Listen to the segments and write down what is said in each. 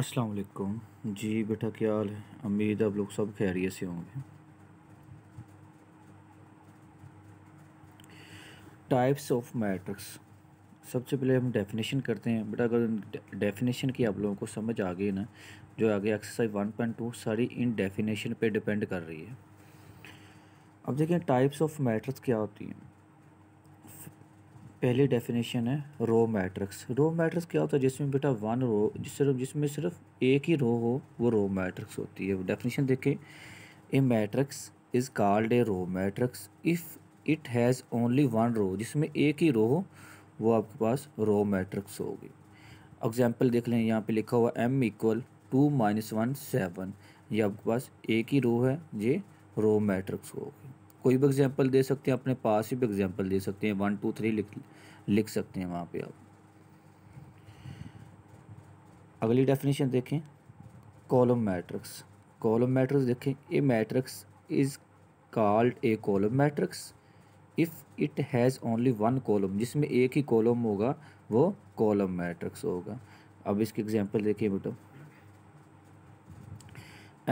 अस्सलाम वालेकुम जी बेटा क्या हाल है उम्मीद आप लोग सब खैरियत से होंगे टाइप्स ऑफ मैट्रिक्स सबसे पहले हम डेफिनेशन करते हैं बेटा अगर डेफिनेशन की आप लोगों को समझ आ गई ना जो आगे एक्सरसाइज वन पॉइंट टू सारी इन डेफिनेशन पे डिपेंड कर रही है अब देखें टाइप्स ऑफ मैट्रिक्स क्या होती हैं पहली डेफिनेशन है रो मैट्रिक्स रो मैट्रिक्स क्या होता है जिसमें बेटा वन रो जिस जिसमें सिर्फ एक ही रो हो वो रो मैट्रिक्स होती है डेफिनेशन देखें a matrix is called a row matrix if it has only one row जिसमें एक ही रो हो वो आपके पास रो मैट्रिक्स होगी एग्जाम्पल देख लें यहाँ पे लिखा हुआ M equal to minus one seven ये आपके पास एक ही रो है ये रो मैट्रिक्स होगी कोई भी एग्जाम्पल दे सकते हैं अपने पास ही भी एग्जाम्पल दे सकते हैं वन टू थ्री लिख लिख सकते हैं वहाँ पे आप अगली डेफिनेशन देखें कॉलम मैट्रिक्स कॉलम मैट्रिक्स देखें a matrix is called a column matrix if it has only one column जिसमें एक ही कॉलम होगा वो कॉलम मैट्रिक्स होगा अब इसकी एग्जांपल देखिए बेटो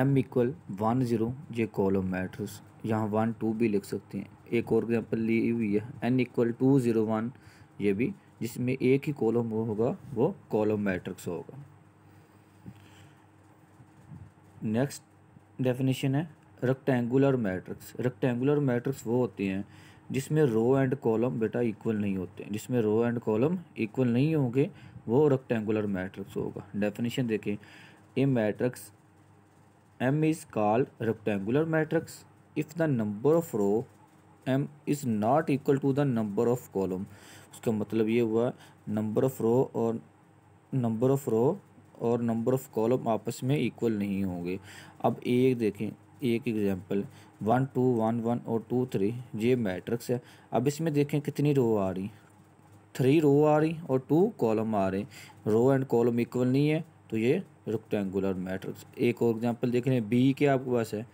एम इक्वल वन ज़ीरो जे कॉलम मैट्रिक्स यहाँ वन टू भी लिख सकते हैं एक और एग्जाम्पल ली हुई है N equal to zero one ये भी जिसमें एक ही कॉलम वो होगा वो कॉलम मैट्रिक्स होगा नेक्स्ट डेफिनेशन है रेक्टेंगुलर मैट्रिक्स रेक्टेंगुलर मैट्रिक्स वो होते हैं जिसमें रो एंड कॉलम बेटा इक्वल नहीं होते जिसमें रो एंड कॉलम इक्वल नहीं होंगे वो रेक्टेंगुलर मैट्रिक्स होगा डेफिनेशन देखें a matrix M is called rectangular matrix if the number of row M is not equal to the number of column उसका मतलब ये हुआ नंबर ऑफ रो और नंबर ऑफ रो और नंबर ऑफ कॉलम आपस में इक्वल नहीं होंगे अब एक देखें एक example one two one one और टू थ्री ये मैट्रिक्स है अब इसमें देखें कितनी रो आ रही थ्री रो आ रही और टू कॉलम आ रहे रो एंड कॉलम इक्वल नहीं है तो ये रेक्टेंगुलर मैट्रिक्स एक और एग्जांपल देख रहे हैं बी के आपके पास है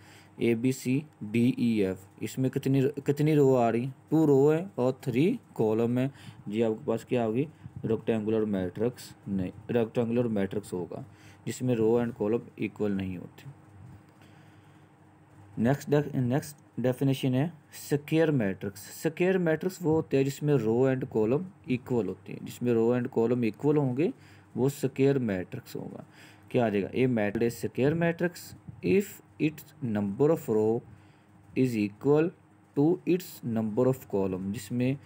A B C D E F इसमें कितनी कितनी रो आ रही टू रो है और थ्री कॉलम है जी आपके पास क्या होगी रेक्टेंगुलर मैट्रिक्स नहीं रेक्टेंगुलर मैट्रिक्स होगा जिसमें रो एंड कॉलम इक्वल नहीं होते नेक्स्ट नेक्स्ट डेफिनेशन है स्केयर मैट्रिक्स स्केयर मैट्रिक्स वो होते हैं जिसमें रो एंड कॉलम इक्वल होते हैं जिसमें रो एंड कॉलम इक्वल होंगे वो स्केयर मैट्रिक्स होगा क्या आ जाएगा a matrix square matrix if its number of row is equal to its number of column जिसमें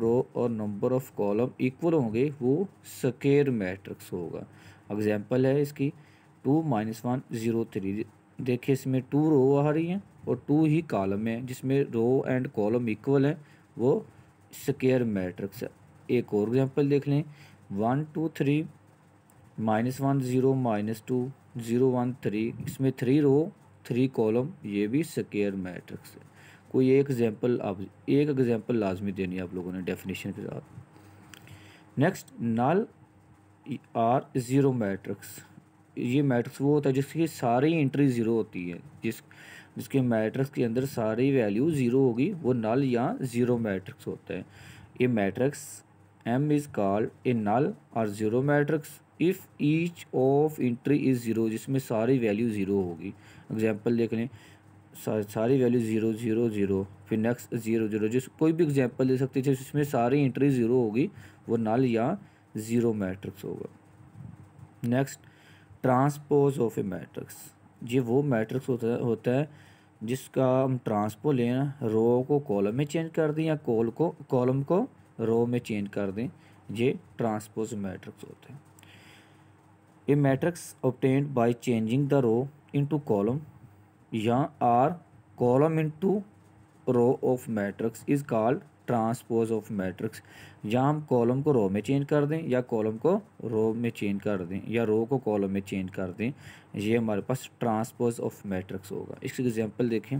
रो और नंबर ऑफ कॉलम इक्वल होंगे वो स्केयर मैट्रिक्स होगा एग्जाम्पल है इसकी two minus one zero three देखिए इसमें टू रो आ रही हैं और टू ही कॉलम है जिसमें रो एंड कॉलम इक्वल है वो स्केयर मैट्रिक्स है एक और एग्जाम्पल देख लें one two three minus one zero minus two zero one three इसमें थ्री रो थ्री कॉलम ये भी स्केयर मैट्रिक्स है कोई एक एग्जाम्पल आप एक एग्जाम्पल लाजमी देनी है आप लोगों ने डेफिनेशन के साथ next null or zero matrix ये मैट्रिक्स वो होता है जिसकी सारी एंट्री ज़ीरो होती है जिस जिसके मैट्रिक्स के अंदर सारी वैल्यू ज़ीरो होगी वो नल या ज़ीरो मैट्रिक्स होता है ये matrix M is called a null और zero matrix if each of entry is zero जिसमें सारी वैल्यू ज़ीरो होगी एग्जाम्पल देख लें सारी वैल्यू ज़ीरो ज़ीरो ज़ीरो फिर नेक्स्ट ज़ीरो ज़ीरो जिस कोई भी एग्जाम्पल दे सकते हैं जिसमें सारी एंट्री ज़ीरो होगी वो नल या ज़ीरो मैट्रिक्स होगा next transpose of a matrix ये वो मैट्रिक्स होता है होता है जिसका हम ट्रांसपो लें रो को कॉलम में चेंज कर दें या कॉल को कॉलम को रो में चेंज कर दें ये ट्रांसपोज मैट्रिक्स होते हैं ये matrix obtained by changing the row into column या or column into row of matrix is called transpose of matrix या हम कॉलम को रो में चेंज कर दें या कॉलम को रो में चेंज कर दें या रो को कॉलम में चेंज कर दें ये हमारे पास ट्रांसपोज ऑफ मैट्रिक्स होगा इस एग्जांपल देखें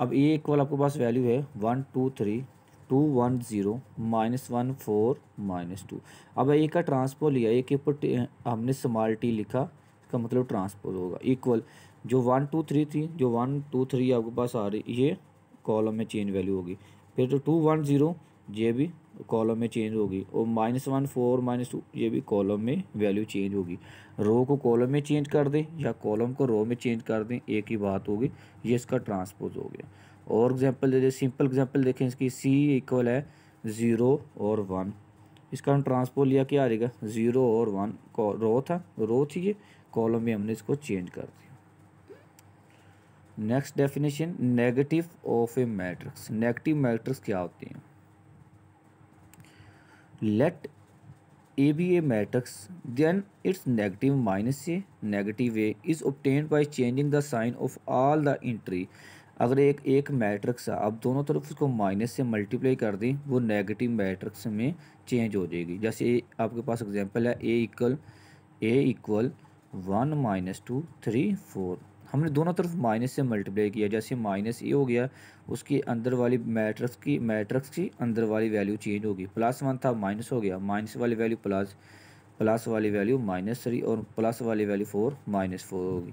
अब ये इक्वल आपके पास वैल्यू है one two three two one zero minus one four minus two अब ए का ट्रांसपोज लिया एक के ऊपर हमने स्मॉल टी लिखा इसका मतलब ट्रांसपोज होगा इक्वल जो वन टू थ्री थी जो वन टू थ्री आपके पास आ रही ये कॉलम में चेंज वैल्यू होगी फिर तो टू वन ज़ीरो ये भी कॉलम में चेंज होगी और minus one four minus two ये भी कॉलम में वैल्यू चेंज होगी रो को कॉलम में चेंज कर दें या कॉलम को रो में चेंज कर दें एक ही बात होगी ये इसका ट्रांसपोज हो गया और एग्जाम्पल दे दें सिंपल एग्जाम्पल देखें इसकी सी इक्वल है ज़ीरो और वन इसका हम ट्रांसपोज लिया क्या आ जाएगा ज़ीरो और वन रो था रो थी ये कॉलम में हमने इसको चेंज कर दिया next definition negative of a matrix negative matrix क्या होते हैं let A be a matrix then its negative minus A negative A is obtained by changing the sign of all the entry अगर एक एक matrix है आप दोनों तरफ उसको माइनस से मल्टीप्लाई कर दें वो नेगेटिव मैट्रिक्स में चेंज हो जाएगी जैसे आपके पास एग्जांपल है A equal A equal one minus two three four हमने दोनों तरफ माइनस से मल्टीप्लाई किया जैसे माइनस ए हो गया उसकी अंदर वाली मैट्रिक्स की मैट्रिक्स की अंदर वाली वैल्यू चेंज होगी प्लस वन था माइनस हो गया माइनस वाली वैल्यू प्लस प्लस वाली वैल्यू माइनस थ्री और प्लस वाली वैल्यू फोर माइनस फोर होगी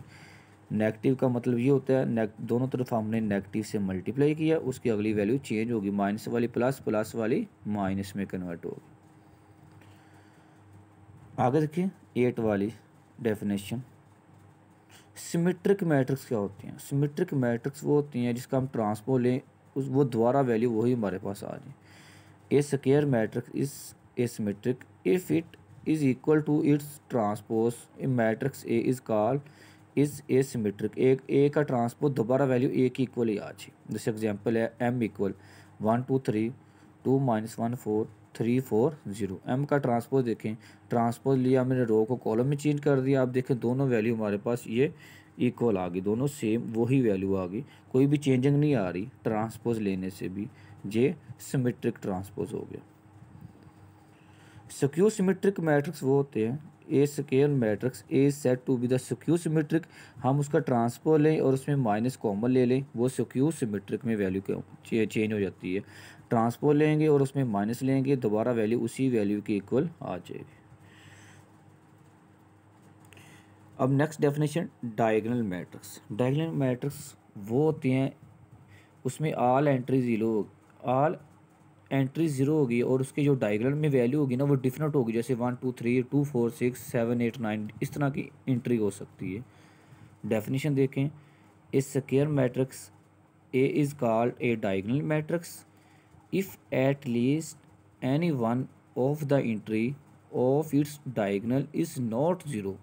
नेगेटिव का मतलब ये होता है दोनों तरफ हमने नेगेटिव से मल्टीप्लाई किया उसकी अगली वैल्यू चेंज होगी माइनस वाली प्लस प्लस वाली माइनस में कन्वर्ट होगी आगे देखिए एट वाली डेफिनेशन सिमेट्रिक मैट्रिक्स क्या होती हैं सिमेट्रिक मैट्रिक्स वो होती हैं जिसका हम ट्रांसपो लें उस वो दोबारा वैल्यू वही हमारे पास आ जाए a square matrix is a symmetric if it is equal to its transpose a matrix A is call is a symmetric एक ए का ट्रांसपो दोबारा वैल्यू ए की इक्वल ही आ जाए जैसे एग्जाम्पल है M equal one two three two minus one four three four zero M का transpose देखें transpose लिया मैंने रो को कॉलम में चेंज कर दिया आप देखें दोनों वैल्यू हमारे पास ये इक्वल आ गई दोनों सेम वही वैल्यू आ गई कोई भी चेंजिंग नहीं आ रही ट्रांसपोज लेने से भी ये सिमेट्रिक ट्रांसपोज हो गया सिक्योर सिमेट्रिक मैट्रिक्स वो होते हैं a square matrix A said to be the skew symmetric हम उसका ट्रांसफर लें और उसमें माइनस कॉमन ले लें वो सिक्यू सिमेट्रिक में वैल्यू चेंज हो जाती है ट्रांसफर लेंगे और उसमें माइनस लेंगे दोबारा वैल्यू उसी वैल्यू के इक्वल आ जाएगी अब next definition diagonal matrix diagonal matrix वो होती हैं उसमें all entry zero all entry zero होगी और उसके जो डायग्राम में वैल्यू होगी ना वो डिफरेंट होगी जैसे one two three two four six seven eight nine इस तरह की एंट्री हो सकती है डेफिनेशन देखें a square matrix A is called a diagonal matrix if at least any one of the entry of its diagonal is not zero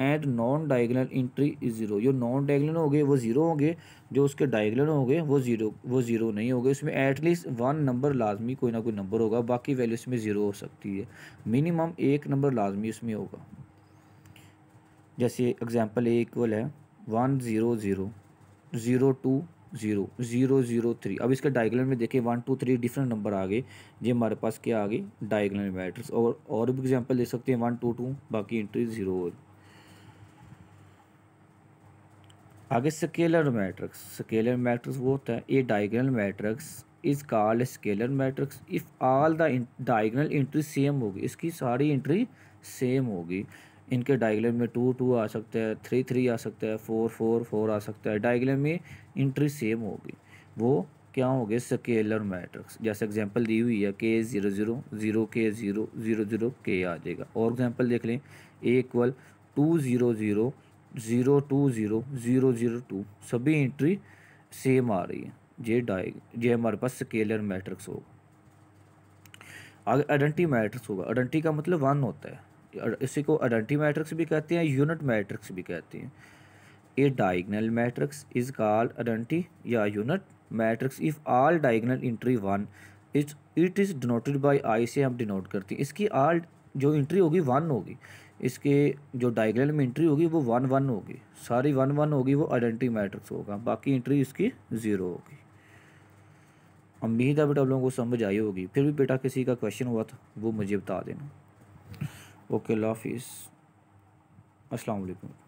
and non diagonal entry is zero जो non diagonal होंगे वो zero होंगे जो उसके diagonal होंगे वो zero वो zero नहीं होंगे इसमें एटलीस्ट वन नंबर लाजमी कोई ना कोई नंबर होगा बाकी वैल्यू इसमें ज़ीरो हो सकती है मिनिमम एक नंबर लाजमी इसमें होगा जैसे एग्ज़ाम्पल ए इक्वल है one zero zero zero two zero zero zero three अब इसके डायगनल में देखिए one two three different number आ गए ये हमारे पास क्या आ गए डायगनल मैट्रिक्स और और भी एग्जांपल दे सकते हैं वन टू टू बाकी एंट्री ज़ीरो आगे स्केलर मैट्रिक्स स्केलर मैट्रिक्स वो होता है a diagonal matrix is called scalar matrix if all the diagonal entry same होगी इसकी सारी एंट्री सेम होगी इनके डायग्राम में टू टू आ सकता है थ्री थ्री आ सकता है फोर फोर फोर आ सकता है डायग्राम में इंट्री सेम होगी वो क्या गए स्केलर मैट्रिक्स जैसे एग्जांपल दी हुई है K zero zero zero K zero zero zero K आ जाएगा और एग्जांपल देख लें A equal to zero zero zero two zero zero zero two सभी एंट्री सेम आ रही है ये डाइग ये हमारे पास स्केलर मैट्रिक्स होगा आगे आइडेंटी मैट्रिक्स होगा आइडेंटी का मतलब वन होता है इसी को आइडेंटी मैट्रिक्स भी कहते हैं यूनिट मैट्रिक्स भी कहते हैं a diagonal matrix is called identity या unit matrix if all diagonal entry one is it is denoted by I से हम डिनोट करते हैं इसकी आल जो इंट्री होगी वन होगी इसके जो डायग्रल में इंट्री होगी वो वन वन होगी सारी वन वन होगी वो आइडेंटिटी मैट्रिक्स होगा बाकी इंट्री इसकी ज़ीरो होगी उम्मीद है बेटा आप लोगों को समझ आई होगी फिर भी बेटा किसी का क्वेश्चन हुआ था वो मुझे बता देना ओके लाफिज़ असलकम